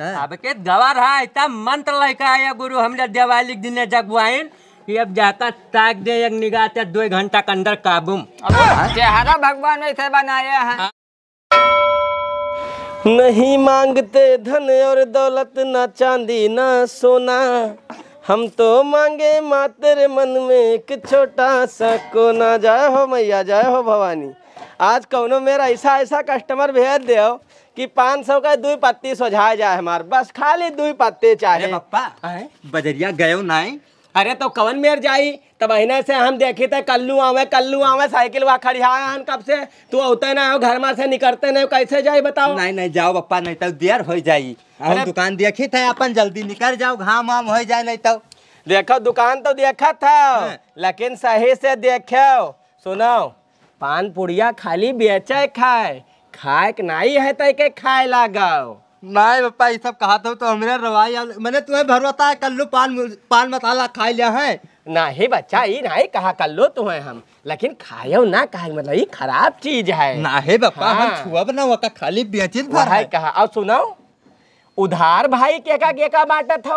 हाँ। अब के गवार है तब मंत्र लेकर या गुरु हमने दिवाली दिन जगवाइन कि अब जाता ताक दे एक निगाह ते दो घंटा के अंदर काबूम हाँ। चेहरा भगवान ऐसे बनाया है हाँ। नहीं मांगते धन और दौलत ना चांदी ना सोना हम तो मांगे माँ मन में एक छोटा सा कोना जाए हो मैया जाए हो भवानी आज कौनो मेरा ऐसा ऐसा कस्टमर भेज दे कि पाँच सौ का दो पत्ती सोझा जाए हमारे बस खाली दो पत्ते चाहे पप्पा बजरिया गयो नाई अरे तो कवन मेर जाई तब अहिने से हम देखे थे कल्लू आवे कल्लू आवे साइकिल वहाँ खड़िया हन कब से तू होते ना हो घर मार से निकलते नहीं कैसे जाए बताओ नहीं नहीं जाओ पप्पा नहीं तो देर हो जाई हम दुकान देखी थे अपन जल्दी निकल जाओ घाम वाम हो जाए नहीं तो देखो दुकान तो देखा हाँ। था लेकिन सही से देखो सुनो पान पुड़िया खाली बेचे खाए खाए के नहीं है तो के खाए लगाओ नहीं पप्पा ये सब कहा तो हमने रवाई मैंने तुम्हें भरोसा है कल्लू पान पान मसाला खा लिया है नहीं बच्चा ये नहीं कहा कल्लो तुम्हें हम लेकिन खाए ना कहा मतलब ये खराब चीज है नहीं पप्पा हाँ। हम छुआ बना हुआ खाली बेचित भर है कहा और सुनो उधार भाई के का के का बांटत था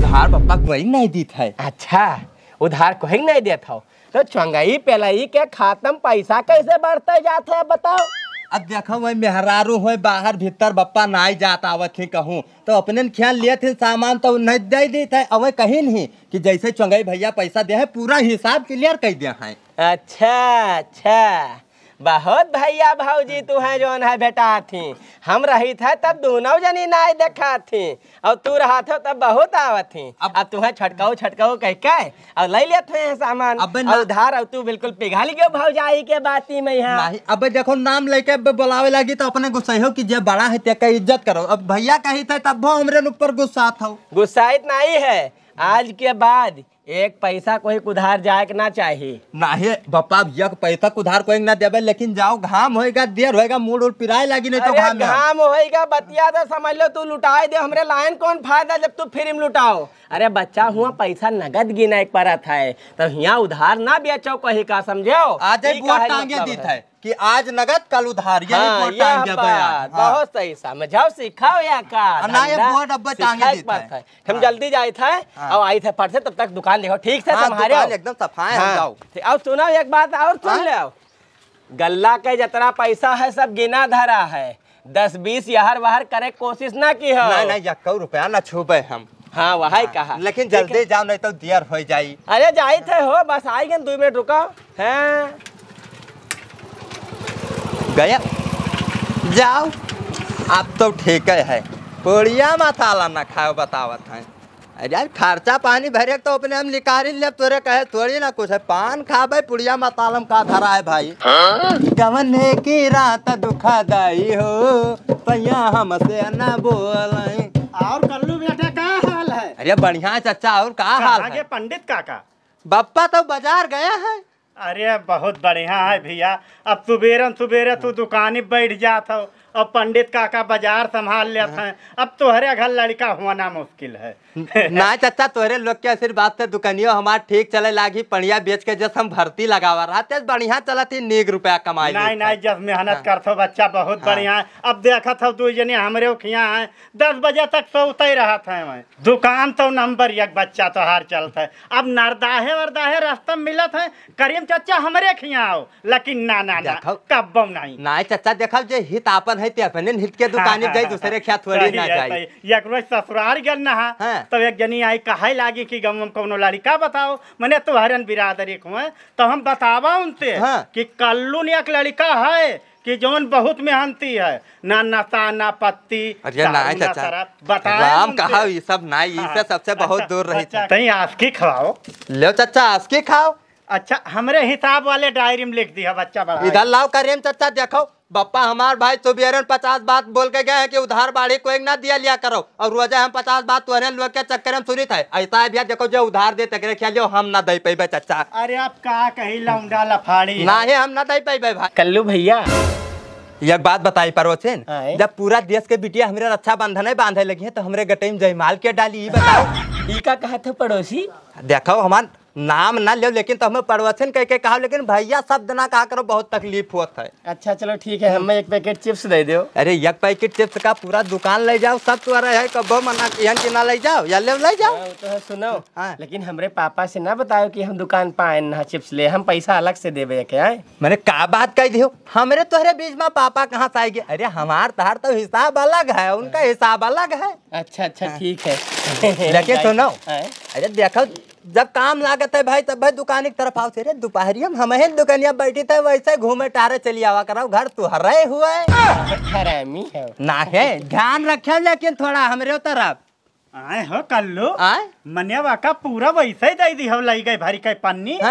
उधार पप्पा कोई नहीं दी है अच्छा उधार कोई नहीं देता हो तो चंगाई चंगई ही के खातम पैसा कैसे बढ़ते जाते बताओ अब देखो वही मेहरारू हो बाहर भीतर बप्पा नाई जात आवत थी कहूँ तो अपने ख्याल लिए थे सामान तो नहीं दे देते थे अब कहीं नहीं कि जैसे चंगई भैया पैसा दे है पूरा हिसाब क्लियर कर दिया है अच्छा अच्छा बहुत भैया भाजी तू है जो है बेटा थी हम रही था तब दोनों जनी ना देखा थी और तू रहा था तब बहुत आवा थी अब, अब तुम्हें छटकाओ छटकाओ कह के और ले लिया थे सामान उधार और तू बिल्कुल पिघल गयो भौजाई के बाती में यहाँ अब देखो नाम लेके बुलावे लगी तो अपने गुस्सा हो की जब बड़ा है तेका इज्जत करो अब भैया कही थे तब हमरे ऊपर गुस्सा था गुस्साइत नहीं है आज के बाद एक पैसा कोई उधार जाए ना चाहिए नाही बप्पा एक पैसा उधार कोई ना देवे लेकिन जाओ घाम होएगा देर होएगा मूड उड़ पिराए लगी नहीं तो घाम घाम होएगा बतिया तो समझ लो तू लुटाए दे हमरे लाइन कौन फायदा जब तू फिर लुटाओ अरे बच्चा हुआ पैसा नगद गिना एक परत है तो यहाँ उधार ना बेचो कहीं का समझो आज टांगे मतलब दीत कि आज नगद कल उधार हाँ, बहुत हाँ। सही समझाओ सिखाओ यहाँ हम हाँ। जल्दी जाए थे और आई थे पढ़ते तब तक दुकान देखो ठीक से तुम्हारे एकदम सफाए और सुनो एक बात और सुन ले गल्ला के जितना पैसा है सब गिना धरा है दस बीस यहाँ बाहर करे कोशिश ना की हो नहीं नहीं यक्का रुपया ना छुपे हम हाँ वहा हाँ। कहा लेकिन जल्दी जाओ नहीं तो दियर हो जाई अरे जाए थे हो बस आएंगे दो मिनट रुका है गया जाओ आप तो ठीक है पोड़िया मसाला ना खाओ बतावत हैं अरे यार खर्चा पानी भरे तो अपने हम निकाल ले तोरे कहे थोड़ी ना कुछ है पान खा भाई पुड़िया मतालम का धरा है भाई कवन है की रात दाई हो पैया हम से न बोल और कल्लू बेटा का हाल है अरे बढ़िया चाचा और का हाल है पंडित काका बप्पा तो बाजार गया है अरे बहुत बढ़िया है भैया अब सुबेरन सुबेरे तू दुकान ही बैठ जात हो अब पंडित काका बाजार संभाल लिया था हाँ। अब तुहरे घर लड़का होना मुश्किल है ना चाचा तुहरे लोग के आशीर्वाद से दुकानियों हमार ठीक चले लागी पढ़िया बेच के जस हम भर्ती लगावा रहा बढ़िया चला थी नेक रुपया कमाई नहीं नहीं जब मेहनत कर हाँ। करते बच्चा बहुत हाँ। बढ़िया है अब देखा था दू जने हमारे उखिया है दस बजे तक सोते रहा था मैं दुकान तो नंबर एक बच्चा तो हार चलता है अब नरदाहे वरदाहे रास्ता मिलत है करीम चाचा हमारे खिया आओ लेकिन ना ना ना नहीं ना चाचा देखा जो हित आपन है ते अपने हित के दुकान में जाई दूसरे क्या थोड़ी ना जाई एक रोज ससुराल गेल ना हां तब तो एक जनी आई कहै लागे कि गम हम कोनो लड़का बताओ मने तुम्हारन बिरादर एक हुए हाँ? तो हम बतावा उनते हाँ। कि कल्लू ने एक लड़का है कि जोन बहुत मेहनती है ना नशा ना पत्ती अरे ना चाचा बता राम कहा ये सब ना हाँ। सबसे बहुत अच्छा, दूर रही तई अच्छा। आसकी खाओ लो चाचा आसकी खाओ अच्छा हमरे हिसाब वाले डायरी में लिख दिया बच्चा बड़ा इधर लाओ करेम चाचा देखो बप्पा हमार भाई बेरन पचास बात बोल के गए हैं कि उधार बाड़ी को एक ना दिया लिया करो और रोजा हम पचास बात तुहरे लोग के चक्कर में सुनी है ऐसा है भैया देखो जो उधार दे तकरे ख्याल हम ना दे पेबे चाचा अरे आप का कही लौंडा लफाड़ी ना है हम ना दे पेबे भाई कल्लू भैया एक बात बताई पार्वतीन जब पूरा देश के बिटिया हमरे रक्षा बंधन है बांधे लगी है तो हमरे गटे में जयमाल के डाली बताओ ई का था पड़ोसी देखो हमारे नाम ना ले लेकिन तो हमें परवचन कह के कहा लेकिन भैया शब्द ना कहा करो बहुत तकलीफ होता है अच्छा चलो ठीक है हमें एक पैकेट चिप्स दे दो अरे एक पैकेट चिप्स का पूरा दुकान ले जाओ सब तुम्हारा है कब मना यहाँ की ना ले जाओ या ले, ले जाओ हाँ, तो है सुनो हाँ। लेकिन हमारे पापा से ना बताओ कि हम दुकान पर आए ना चिप्स ले हम पैसा अलग से देवे के आए मैंने कहा बात कह दी हमारे तुहरे बीच में पापा कहाँ से आएगी अरे हमारे तहार तो हिसाब अलग है उनका हिसाब अलग है अच्छा अच्छा हाँ। ठीक है लेकिन सुनो हाँ। अरे देखो जब काम लागत है भाई तब भाई दुकान की तरफ आओ थे दोपहरिया हम हमें दुकानिया बैठी थे वैसे घूमे टारे चली आवा कराओ घर तू तो हरे हुआ अच्छा, है ना है ध्यान रखे लेकिन थोड़ा हमरे तरफ आए हो कल्लू आए मनियावा का पूरा वैसे दे दी हो लई गई भरी कई पन्नी सब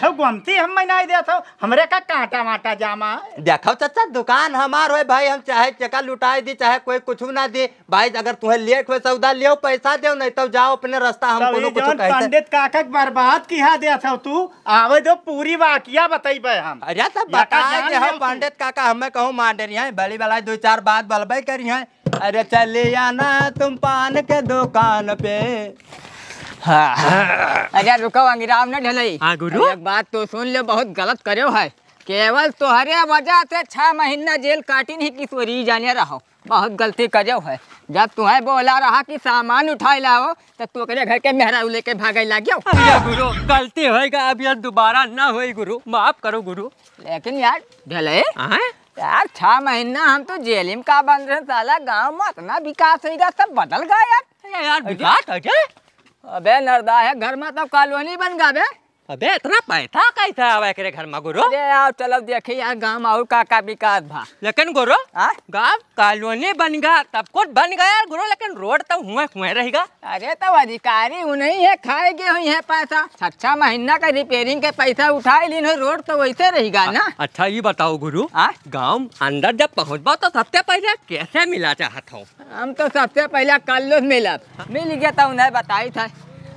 हाँ। गमती हम मैं नहीं दे थो हमरे का कांटा वाटा जामा देखो चाचा दुकान हमार हो भाई हम चाहे चका लुटाए दी चाहे कोई कुछ ना दे भाई अगर तुम्हें लेट हो सौदा लियो पैसा दे नहीं तो जाओ अपने रास्ता हम कोनो कुछ कहते पंडित काकक बर्बाद किया दे थो तू आवे दो पूरी वाकिया बताइबे हम अरे सब बता दे हम पंडित काका हमें कहो मान रही हैं बली भलाई दो चार बात बलबे करी हैं अरे चले आना तुम पान के दुकान पे हाँ। अरे रुको अंगिराम ने ढलई हाँ गुरु एक बात तो सुन ले बहुत गलत करो है केवल तुहरे वजह से छह महीना जेल काटी नहीं किशोरी जाने रहो बहुत गलती करो है जब तुम्हें बोला रहा कि सामान उठा लाओ तो तू अपने घर के मेहरा लेके भाग भागे लागो गुरु गलती होएगा अब यार दोबारा ना हो गुरु माफ करो गुरु लेकिन यार ढले हाँ? यार छह महीना हम तो जेल में का बंद रहे साला गाँव में इतना विकास होगा सब बदल गया यार यार विकास अबे नरदा है घर में तो कॉलोनी बन गा बे अबे इतना पैसा कैसा आवा करे घर में गुरु अरे आओ चलो देखे यार गांव और का का विकास भा लेकिन गुरु हाँ? गांव कॉलोनी बन गया तब कुछ बन गया यार गुरु लेकिन रोड तो हुए हुए रहेगा अरे तो अधिकारी उन्हें है खाए गए हुई है पैसा अच्छा महीना का रिपेयरिंग के पैसा उठाए लेने रोड तो वैसे रहेगा ना अच्छा ये बताओ गुरु हाँ? गाँव अंदर जब पहुँचबा तो सबसे पहले कैसे मिला चाहता हूँ हम तो सबसे पहले कल मिला मिल गया तो उन्हें बताई था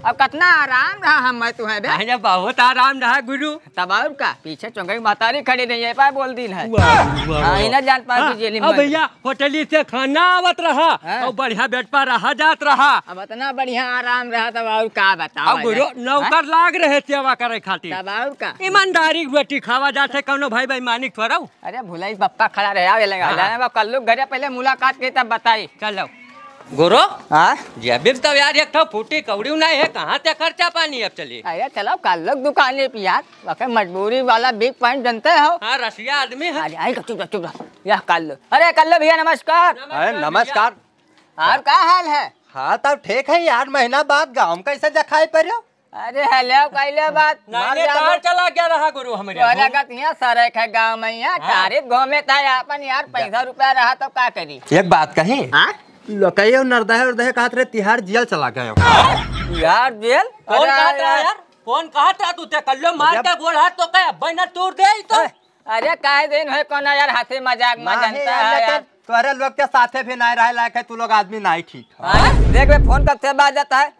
अब कितना आराम रहा हम मैं तुम्हें बे अरे बहुत आराम रहा गुरु तब और का पीछे चौंकई माता नहीं खड़ी नहीं है पाए बोल दिन है हां इना जान पा जेल में भैया होटल से खाना आवत रहा हाँ। और बढ़िया बेड पर रहा जात रहा अब इतना बढ़िया आराम रहा तब और का बताओ अब गुरु नौकर हाँ? लाग रहे सेवा करे खाती तब और का ईमानदारी रोटी खावा जाते कोनो भाई भाई मानिक छोड़ाऊ अरे भुलाई पप्पा खड़ा रहा लगा कल लोग घर पहले मुलाकात के तब बताई चलो गोरो हाँ जेबिर तो यार एक फूटी कौड़ी ना है कहाँ से खर्चा पानी अब चली अरे चलो कल लग दुकान यार वखे मजबूरी वाला बिग पॉइंट जनते हो हाँ रसिया आदमी है अरे आई चुप चुप यार कल अरे कल भैया नमस्कार अरे नमस्कार और क्या हाल है हाँ तब ठीक है यार महीना बाद गाँव कैसे दिखाई पड़े अरे हेलो कैले बात मारे तार चला गया रहा गुरु हमारे तो लगत यहाँ सरक है गाँव में यहाँ तारीफ घूमे था अपन यार पैसा रुपया रहा तो क्या करी एक बात कही हाँ लकैयो नरदहे उर्दहे कहत रहे तिहार जेल चला गए यार जेल कौन कहत रहा यार कौन कहत रहा तू ते कल्लो मार के गोल हाथ तो कह बैना तोड़ दे तो अरे काहे दिन है कोना यार हंसी मजाक में जनता है यार तोरे लोग के साथे भी नहीं रहे लायक है तू लोग आदमी नहीं ठीक है हाँ? देख बे फोन कब से जाता है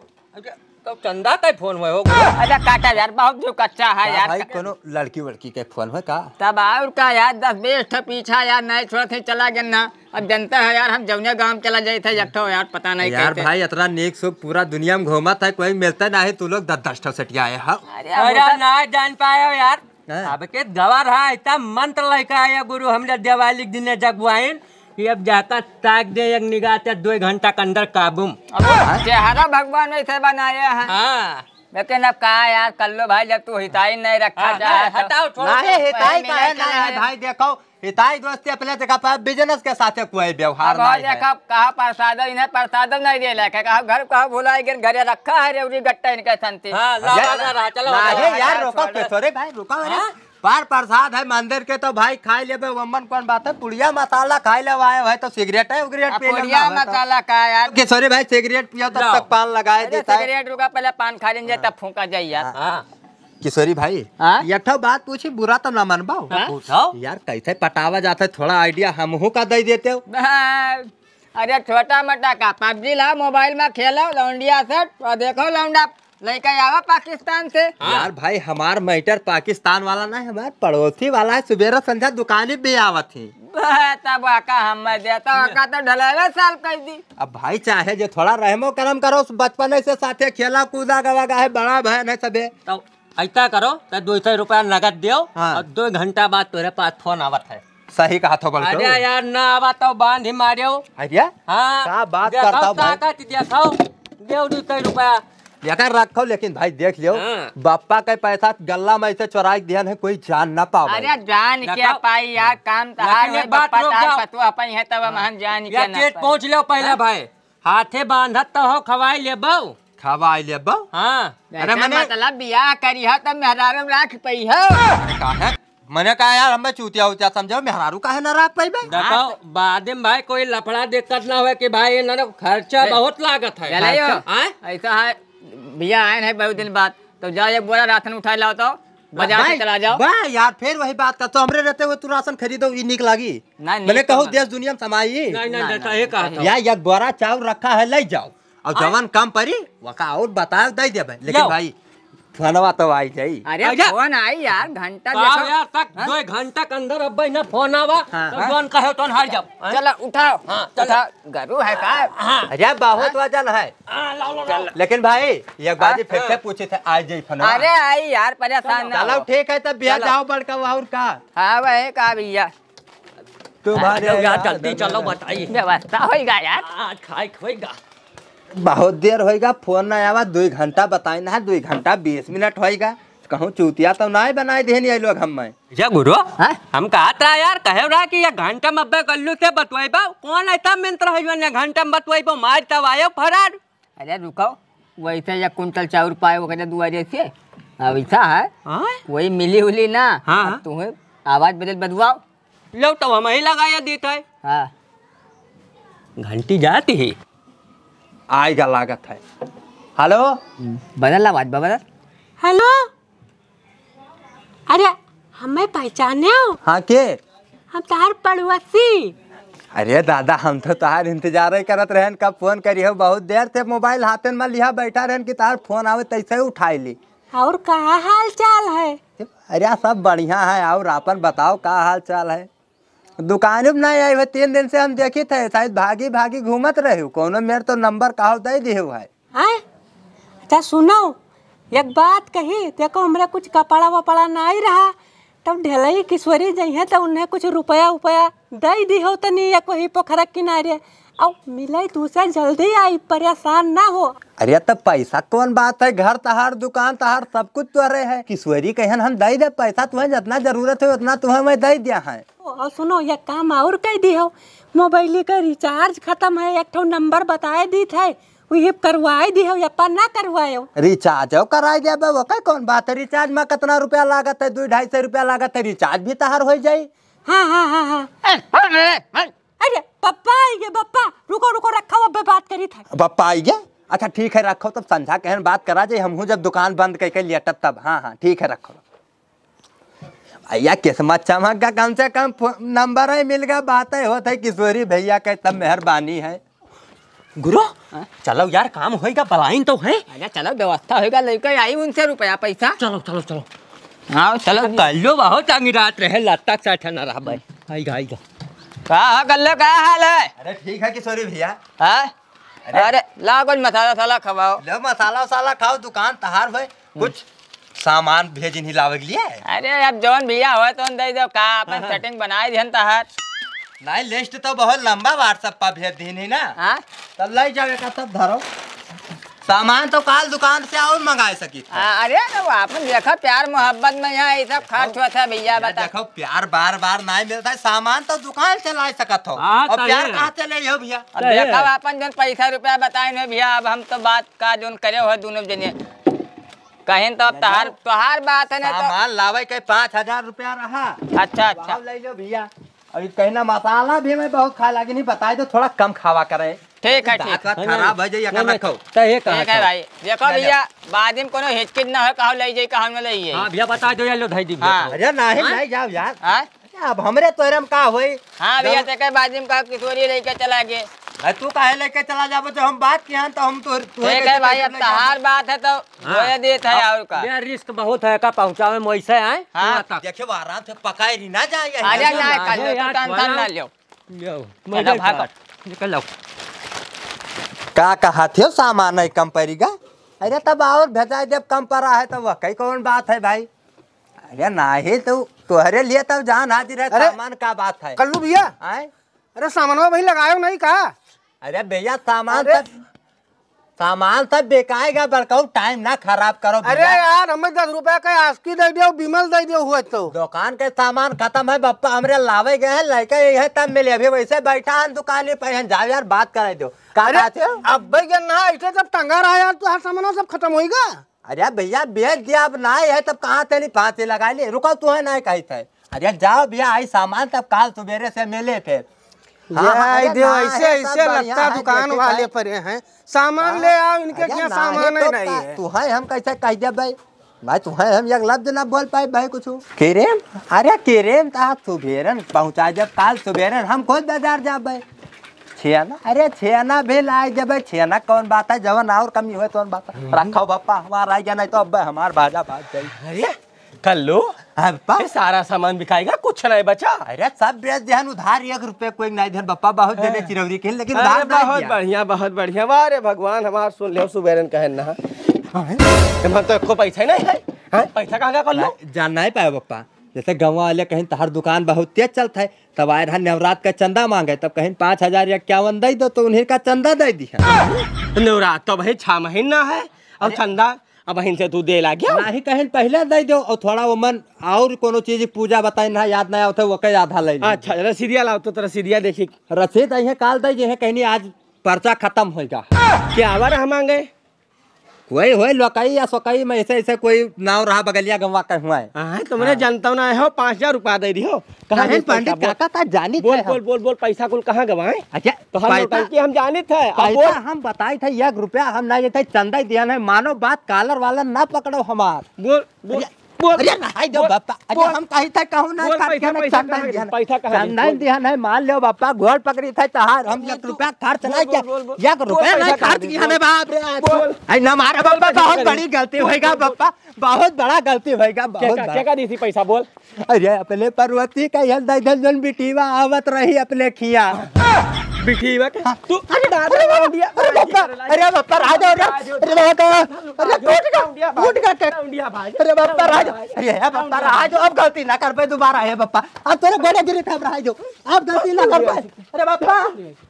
तो चंदा का फोन हुए हो अच्छा काटा यार बहुत जो कच्चा है यार भाई कोनो लड़की वड़की के फोन हुए का तब और का यार दस बेस्ट पीछा यार नहीं छोड़ते चला गया ना अब जनता है यार हम जौने गांव चला जाए थे जट्ठो यार पता नहीं यार भाई इतना नेक सुख पूरा दुनिया में घूमा था कोई मिलता ना है तू लोग दस दस ठो सटिया हाँ। अरे ना जान पाए हो यार हाँ। अब के गवा रहा इतना मंत्र लगा है गुरु हमने दिवाली के दिन जगवाइन कि अब जाता ताक दे एक निगाह तो दो घंटा के अंदर काबू हाँ। चेहरा भगवान वैसे बनाया है हाँ लेकिन अब कहा यार कर लो भाई जब तू हिताई नहीं रखा जाए हटाओ छोड़ो हिताई का है ना भाई देखो हिताई दोस्ती अपने जगह पर बिजनेस के साथ कोई व्यवहार नहीं है देखो कहा प्रसाद इन्हें प्रसाद नहीं दे लायक कहा घर कहा भूला गिर घरे रखा है रेवरी गट्टा इनके संती हां चलो यार रुको थोड़े भाई रुको पार प्रसाद है मंदिर के तो भाई खाई ले अमन कौन बात है पुड़िया मसाला खाई ले आए भाई तो सिगरेट है उगरेट पुड़िया तो। मसाला का यार किशोरी भाई सिगरेट पियो तब तक पान लगाए देता सिगरेट रुका पहले पान खा लेंगे हाँ। तब फूका जाए यार हाँ। किशोरी भाई हाँ? यठो बात पूछी बुरा तो न मनबाओ पूछो यार कैसे पटावा जाते थोड़ा आइडिया हमहू का दे देते हो अरे छोटा मोटा का पबजी ला मोबाइल में खेलो लौंडिया से और देखो लौंडा लड़का आवा पाकिस्तान से हाँ। यार भाई हमार मैटर पाकिस्तान वाला ना है पड़ोसी वाला है सुबह संध्या दुकान पे आवत तो तो साल कर दी अब भाई चाहे जो थोड़ा रहमो करम करो बचपन से खेला कूदा गवागा है बड़ा बहन है सबे तो ऐसा करो तो दो सौ रुपया नगद दियो हाँ। और दो घंटा बाद तेरे पास फोन आवत है सही कहा तो बोलते अरे यार ना आवा तो बांध ही मारियो अरे हाँ बात करता हूँ देव दो सौ रुपया लेकर रखो लेकिन भाई देख लियो हाँ। बापा के पैसा गल्ला में ऐसे चोराई दिया है कोई जान ना पाओ अरे जान क्या पाई यार काम तो, तो पतवा अपन है तब हाँ। महान जान क्या ना पहुंच लियो पहले हाँ। भाई हाथे बांधत तो हो खवाई ले लेबो खवाई ले लेबो हां अरे मैंने मतलब बियाह करी है तब मेहरारू राख पई है का है मैंने कहा यार हमें चूतिया उतिया समझो मेहरारू का है ना राख पाई देखो बाद में भाई कोई लफड़ा दिक्कत ना हो कि भाई ये ना खर्चा बहुत लागत है ऐसा है भैया आए नहीं बहुत दिन बाद तो जाओ एक बोरा राशन उठा लाओ तो बाजार से चला जाओ बा यार फिर वही बात का तो हमरे रहते हुए तू राशन खरीदो ये निक लागी मैंने तो कहो देश दुनिया में समाई नहीं नहीं कहा यार एक बोरा चावल रखा है ले जाओ और जवान काम परी वका और बताओ दे देबे लेकिन भाई फोनवा तो आई जाए अरे फोन आई यार घंटा देखो यार तक हाँ? दो घंटा के अंदर अब ना हाँ, हाँ। तो फोन आवा तो जोन कहे तो हार जाओ चल उठाओ हां चला गरु है का अरे बहुत वजन है लेकिन भाई एक बात फिर से पूछे थे आज जाई फनवा अरे आई यार परेशान ना चलो ठीक है तब बिया जाओ बड़का और का हां भाई का भैया तुम्हारे यार जल्दी चलो बताइए व्यवस्था होएगा यार आज खाई खोएगा बहुत देर होएगा फोन ना आवा दो घंटा बताए ना दो घंटा बीस मिनट होएगा कहूँ चूतिया तो ना बनाए दे नहीं लोग हम मैं जा गुरु हाँ? हम कहा यार कहे रहा कि ये घंटा में अब्बे गल्लू से बतवाइबा कौन ऐसा मंत्र है जो घंटा में बतवाइबो मार तब तो आयो फरार अरे रुको वैसे या कुंटल चाउर पाए वो दुआरे से ऐसा हाँ, है हाँ? वही मिली हुली ना हाँ? तुम्हें आवाज बदल बदवाओ लो तो हम ही लगाया देता है हाँ घंटी जाती है आएगा लागत है हेलो बदल आवाज बदल हेलो अरे हमें पहचाने हो हाँ के हम तार तो पड़ोसी अरे दादा हम तो तार इंतजार ही करत रहन कब फोन करी हो बहुत देर से मोबाइल हाथन में लिया बैठा रहन कि तार फोन आवे तैसे उठाई ली और कहा हाल चाल है अरे सब बढ़िया है और आपन बताओ का हाल चाल है दुकान में नहीं आई हुआ तीन दिन से हम देखे थे शायद भागी भागी घूमत रहे हो कोनो मेरे तो नंबर का दे दिए हुआ है अच्छा सुनो एक बात कही देखो हमरा कुछ कपड़ा वपड़ा ना नहीं रहा तब तो ढेलई किशोरी जइहे तो उन्हें कुछ रुपया उपया दे दी हो तो नहीं या कोई पोखरा किनारे अब मिले तुसे जल्दी आई परेशान ना हो अरे तब तो पैसा कौन बात है घर तहार दुकान तहार सब कुछ तो रहे है किशोरी कहन हम दे दे पैसा तुम्हें जितना जरूरत है उतना तुम्हें मैं दे दिया है और सुनो ये काम और कह दी हो मोबाइल का रिचार्ज खत्म है एक नंबर बताए दी थे वही करवाए दी हो या पर ना करवाए हो रिचार्ज हो कराए दिया बे वका कौन बात है रिचार्ज में कितना रुपया लागत है दो ढाई सौ रुपया लागत है रिचार्ज भी तहार हो जाये हाँ हाँ हाँ हाँ अरे पप्पा ये पप्पा रुको रुको रखा हुआ बात करी था पप्पा आइए अच्छा ठीक है रखो तब संध्या कहन बात करा जाए हम जब दुकान बंद कर के लिया तब तब हाँ हाँ ठीक है रखो भैया किस्मत चमक का कम से कम नंबर है मिल गया बात है होता है किशोरी भैया के तब मेहरबानी है गुरु आ? हाँ? चलो यार काम होएगा बलाइन तो है अच्छा चलो व्यवस्था होएगा लेकर आई उनसे रुपया पैसा चलो चलो चलो हाँ चलो कल लो बहुत अंगी रात रहे लत्ता चाठा न रहा भाई आएगा आएगा हाँ, हाँ क्या हाल है अरे ठीक है किशोरी भैया हाँ? अरे, अरे ला कुछ मसाला साला खवाओ लो मसाला वसाला खाओ दुकान तहार हो हम्म। कुछ सामान भेज नहीं लावे के लिए अरे अब जौन भैया हो तो दे दो का हाँ, अपन सेटिंग बनाए दिहन तहार नहीं लिस्ट तो बहुत लंबा व्हाट्सएप पर भेज दी नहीं ना तब ले जाओ एक तब धरो सामान तो काल दुकान से और मंगा सकी हाँ, अरे तो आपने देखो प्यार मोहब्बत में यहाँ ये सब खर्च हुआ था भैया बता देखो प्यार बार बार ना मिलता है सामान तो दुकान से ला सकत हो हाँ, और प्यार कहाँ से ले हो भैया देखो आपन जो पैसा रुपया बताए ना भैया अब हम तो बात का जो करे हो दोनों जने कहें तो तहार तोहार बात है ना तो सामान लावे के पाँच हजार रुपया रहा अच्छा अच्छा ले लो भैया और कहना मसाला भी मैं बहुत खा लगी नहीं बताए तो थोड़ा कम खावा करे ठीक है ठीक खराब है जइया का रखो तहे कहा ठीक का भाई देखो भैया बाद में कोनो हिचकिच ना हो कहो ले जाई कहां में ले जाई हां भैया बता दो यार लो धाई दी हाँ। तो। अरे नाही ले हाँ? जाओ यार हां अब हमरे तोरे में का होई हां भैया तके बाद में का किशोरी लेके चला गए तू काहे लेके चला जाबो तो हम बात किया तो हम तो ठीक है भाई अब तहार तो बात है तो होए हाँ। देत है और का ये रिस्क बहुत है का पहुंचावे में ऐसे आए हां देखो आराम से पकाए री ना जाए अरे ना कल टेंशन तो ना लियो लियो मैं भागत निकल लो का कहा थे सामान है कंपनी का अरे तब और भेजा जब कम पड़ा है तब कई कौन बात है भाई अरे ना ही तो तुहरे लिए तब जान हाजिर है सामान का बात है कल्लू भैया अरे सामान भाई लगायो नहीं कहा अरे भैया सामान सामान सब बेकाएगा बड़काऊ टाइम ना खराब करो अरे यार हमें दस रुपया का आस्की दे दियो बिमल दे दियो हुआ तो दुकान के सामान खत्म है बप्पा हमरे लावे गए हैं लड़का यही है तब मिले अभी वैसे बैठा है दुकान ही पहन जाओ यार बात करे दो अब भैया ना इसे जब टंगा रहा यार तो हर सामान सब खत्म होगा अरे भैया बेच दिया अब ना है तब कहाँ थे नहीं पाते लगा ली रुका तू है ना कहते अरे जाओ भैया आई सामान तब कल सवेरे से मिले फिर हाँ, हाँ ऐसे ऐसे लगता दुकान वाले पर हैं सामान हाँ, ले आओ इनके क्या सामान है नहीं है तुम्हें हम कैसे कह दे भाई भाई तू है हम एक लफ्ज ना बोल पाए भाई कुछ केरेम अरे केरेम था तो सुबेरन पहुँचा जब काल सुबेरन हम खुद बाजार जा भाई छेना अरे छेना भी लाए जब छेना कौन बात है जवन और कमी हुए तो बात है हम्म। रखो बापा हमारा आई नहीं तो अब हमार भाजा भाग जाए कर लो हाँ, बापा सारा सामान बिकाएगा कुछ नहीं बचा अरे सब बेच ध्यान उधार एक रुपए कोई नहीं धन बापा बहुत हाँ। देने चिरौरी के लेकिन उधार बहुत बढ़िया बहुत बढ़िया वारे भगवान हमार सुन ले सुबेरन कहन ना हम हाँ। तो एको पैसा नहीं है हां पैसा कहां का कर लो जान नहीं पाए पप्पा जैसे गांव वाले कहीं तहार दुकान बहुत तेज चलता है तब आए रहा नवरात का चंदा मांगे तब कहीं पाँच हजार या इक्यावन दे दो तो उन्हें का चंदा दे दिया नवरात तो भाई छह महीना है और चंदा अब अहिन से तू दे ला गया नहीं कहीं पहले दे दो और थोड़ा वो मन और कोनो चीज पूजा बताई ना याद ना आते वो कई आधा ले अच्छा रसीदिया लाओ तो रसीदिया देखी रसीद आई है काल दे कहीं आज पर्चा खत्म होगा क्या हम आ गए कोई हो लोकई या सोकई में ऐसे ऐसे कोई नाव रहा बगलिया गंवा का हुआ है तुमने तो हाँ। जनता ना हो हजार रुपया दे रही हो कहा काका का बोल बोल बोल बोल पैसा कुल कहाँ गवाए अच्छा तो हम हम बोल हम बताए थे एक रुपया हम ना देते चंदा दिया है मानो बात कालर वाला ना पकड़ो हमार बोल बोल अच्छा, अरे नहाई दो बापा अरे हम कही था कहू ना पैसा पैसा दिया नहीं मान लो बापा घोड़ पकड़ी था तहार हम एक रुपया खर्च नहीं किया एक रुपया नहीं खर्च किया ने बाप रे आई ना मारे बापा बहुत बड़ी गलती होएगा बापा बहुत बड़ा गलती होएगा बहुत क्या क्या दी थी पैसा बोल अरे अपने पर्वती का यल्दा इधर जन बिटीवा आवत रही अपने खिया बिठी बक हाँ। तू अरे दादा अरे बापा अरे बापा राजा अरे अरे बापा अरे टूट का टूट का काउंडिया भाई अरे बापा राजा अरे है बापा राजा अब गलती ना कर पे दोबारा है बापा अब तेरे गोने गिरे था राजा अब गलती ना कर पे अरे बापा